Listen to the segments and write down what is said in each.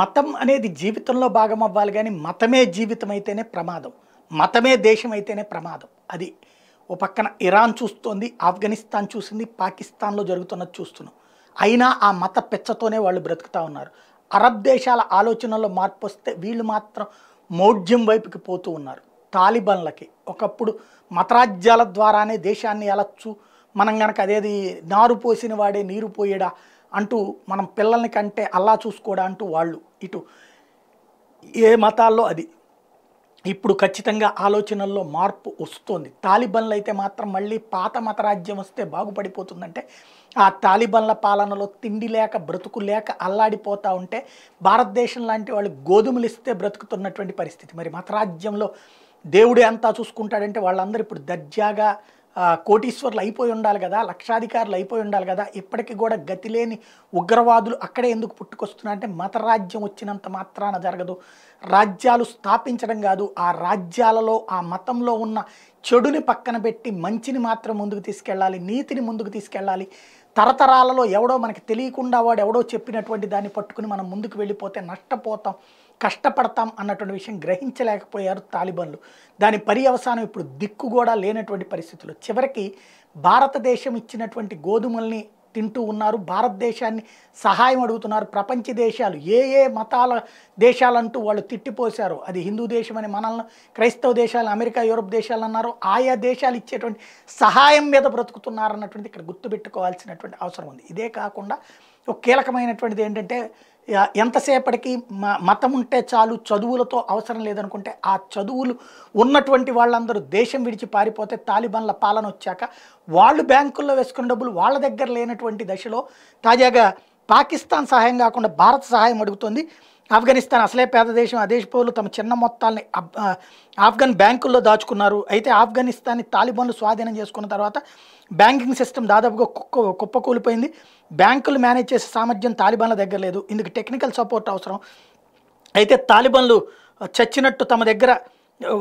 మతం అనేది జీవితంలో భాగం అవ్వాలి కానీ మతమే జీవితం అయితేనే ప్రమాదం మతమే దేశం అయితేనే ప్రమాదం అది ఓ పక్కన ఇరాన్ చూస్తోంది ఆఫ్ఘనిస్తాన్ చూసింది పాకిస్తాన్లో జరుగుతున్నది చూస్తున్నాం అయినా ఆ మత పెచ్చతోనే వాళ్ళు బ్రతుకుతూ ఉన్నారు అరబ్ దేశాల ఆలోచనలో మార్పు వస్తే వీళ్ళు మాత్రం మౌఢ్యం వైపుకి పోతూ ఉన్నారు తాలిబన్లకి ఒకప్పుడు మతరాజ్యాల ద్వారానే దేశాన్ని ఎలచ్చు మనం కనుక అదేది నారు పోసిన వాడే నీరు పోయడా అంటూ మనం పిల్లల్ని కంటే అల్లా చూసుకోడా అంటూ వాళ్ళు ఇటు ఏ మతాల్లో అది ఇప్పుడు ఖచ్చితంగా ఆలోచనల్లో మార్పు వస్తుంది తాలిబన్లు అయితే మాత్రం మళ్ళీ పాత మతరాజ్యం వస్తే బాగుపడిపోతుందంటే ఆ తాలిబన్ల పాలనలో తిండి లేక బ్రతుకు లేక అల్లాడిపోతూ ఉంటే భారతదేశం లాంటి వాళ్ళు గోధుమలు ఇస్తే బ్రతుకుతున్నటువంటి పరిస్థితి మరి మతరాజ్యంలో దేవుడే అంతా చూసుకుంటాడంటే వాళ్ళందరూ ఇప్పుడు దర్జాగా కోటీశ్వర్లు అయిపోయి ఉండాలి కదా లక్షాధికారులు అయిపోయి ఉండాలి కదా ఇప్పటికీ కూడా గతి లేని ఉగ్రవాదులు అక్కడే ఎందుకు పుట్టుకొస్తున్నారంటే అంటే మతరాజ్యం వచ్చినంత మాత్రాన జరగదు రాజ్యాలు స్థాపించడం కాదు ఆ రాజ్యాలలో ఆ మతంలో ఉన్న చెడుని పక్కన పెట్టి మంచిని మాత్రం ముందుకు తీసుకెళ్ళాలి నీతిని ముందుకు తీసుకెళ్ళాలి తరతరాలలో ఎవడో మనకి తెలియకుండా వాడు ఎవడో చెప్పినటువంటి దాన్ని పట్టుకుని మనం ముందుకు వెళ్ళిపోతే నష్టపోతాం కష్టపడతాం అన్నటువంటి విషయం గ్రహించలేకపోయారు తాలిబన్లు దాని పర్యవసానం ఇప్పుడు దిక్కు కూడా లేనటువంటి పరిస్థితులు చివరికి భారతదేశం ఇచ్చినటువంటి గోధుమల్ని తింటూ ఉన్నారు భారతదేశాన్ని సహాయం అడుగుతున్నారు ప్రపంచ దేశాలు ఏ ఏ మతాల దేశాలంటూ వాళ్ళు తిట్టిపోశారు అది హిందూ దేశం అని మనల్ని క్రైస్తవ దేశాలు అమెరికా యూరోప్ దేశాలు అన్నారు ఆయా దేశాలు ఇచ్చేటువంటి సహాయం మీద బ్రతుకుతున్నారన్నటువంటి ఇక్కడ గుర్తుపెట్టుకోవాల్సినటువంటి అవసరం ఉంది ఇదే కాకుండా ఒక కీలకమైనటువంటిది ఏంటంటే ఎంతసేపటికి మతం ఉంటే చాలు చదువులతో అవసరం లేదనుకుంటే ఆ చదువులు ఉన్నటువంటి వాళ్ళందరూ దేశం విడిచి పారిపోతే తాలిబాన్ల పాలన వచ్చాక వాళ్ళు బ్యాంకుల్లో వేసుకున్న డబ్బులు వాళ్ళ దగ్గర లేనటువంటి దశలో తాజాగా పాకిస్తాన్ సహాయం కాకుండా భారత్ సహాయం అడుగుతుంది ఆఫ్ఘనిస్తాన్ అసలే పేద దేశం ఆ దేశ పౌరులు తమ చిన్న మొత్తాలని ఆఫ్ఘన్ బ్యాంకుల్లో దాచుకున్నారు అయితే ఆఫ్ఘనిస్తాన్ని తాలిబాన్లు స్వాధీనం చేసుకున్న తర్వాత బ్యాంకింగ్ సిస్టమ్ దాదాపుగా కుక్క కుప్పకూలిపోయింది బ్యాంకులు మేనేజ్ చేసే సామర్థ్యం తాలిబాన్ల దగ్గర లేదు ఇందుకు టెక్నికల్ సపోర్ట్ అవసరం అయితే తాలిబాన్లు చచ్చినట్టు తమ దగ్గర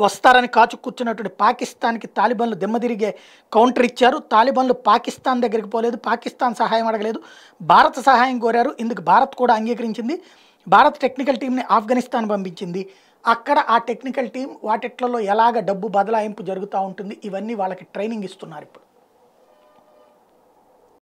వస్తారని కాచు కూర్చున్నటువంటి పాకిస్తాన్కి తాలిబాన్లు దెమ్మదిరిగే కౌంటర్ ఇచ్చారు తాలిబాన్లు పాకిస్తాన్ దగ్గరికి పోలేదు పాకిస్తాన్ సహాయం అడగలేదు భారత్ సహాయం కోరారు ఇందుకు భారత్ కూడా అంగీకరించింది భారత్ టెక్నికల్ టీంని ఆఫ్ఘనిస్తాన్ పంపించింది అక్కడ ఆ టెక్నికల్ టీం వాటిట్లలో ఎలాగ డబ్బు బదలాయింపు జరుగుతూ ఉంటుంది ఇవన్నీ వాళ్ళకి ట్రైనింగ్ ఇస్తున్నారు ఇప్పుడు